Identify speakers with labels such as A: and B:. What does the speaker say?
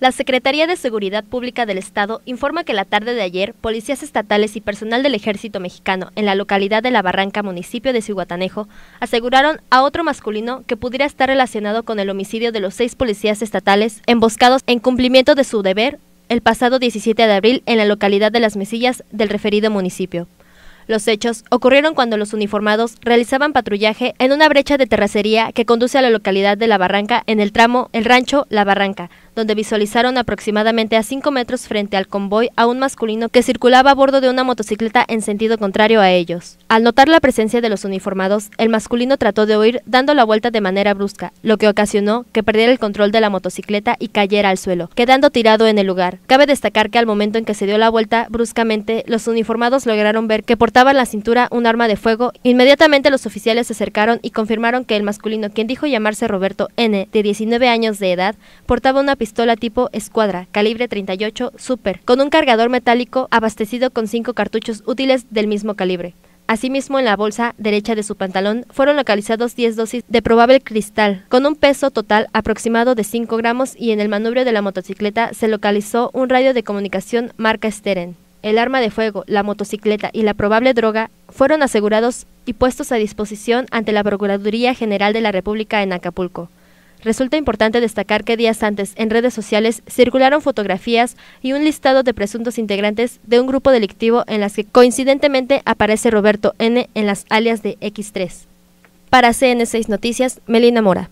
A: La Secretaría de Seguridad Pública del Estado informa que la tarde de ayer, policías estatales y personal del Ejército Mexicano en la localidad de La Barranca, municipio de Cihuatanejo, aseguraron a otro masculino que pudiera estar relacionado con el homicidio de los seis policías estatales emboscados en cumplimiento de su deber el pasado 17 de abril en la localidad de Las Mesillas del referido municipio. Los hechos ocurrieron cuando los uniformados realizaban patrullaje en una brecha de terracería que conduce a la localidad de La Barranca en el tramo El Rancho La Barranca, donde visualizaron aproximadamente a 5 metros frente al convoy a un masculino que circulaba a bordo de una motocicleta en sentido contrario a ellos. Al notar la presencia de los uniformados, el masculino trató de huir dando la vuelta de manera brusca, lo que ocasionó que perdiera el control de la motocicleta y cayera al suelo, quedando tirado en el lugar. Cabe destacar que al momento en que se dio la vuelta bruscamente, los uniformados lograron ver que portaba en la cintura un arma de fuego. Inmediatamente los oficiales se acercaron y confirmaron que el masculino, quien dijo llamarse Roberto N., de 19 años de edad, portaba una pistola tipo escuadra, calibre 38 Super, con un cargador metálico abastecido con cinco cartuchos útiles del mismo calibre. Asimismo, en la bolsa derecha de su pantalón fueron localizados 10 dosis de probable cristal, con un peso total aproximado de 5 gramos y en el manubrio de la motocicleta se localizó un radio de comunicación marca Steren el arma de fuego, la motocicleta y la probable droga fueron asegurados y puestos a disposición ante la Procuraduría General de la República en Acapulco. Resulta importante destacar que días antes en redes sociales circularon fotografías y un listado de presuntos integrantes de un grupo delictivo en las que coincidentemente aparece Roberto N en las alias de X3. Para CN6 Noticias, Melina Mora.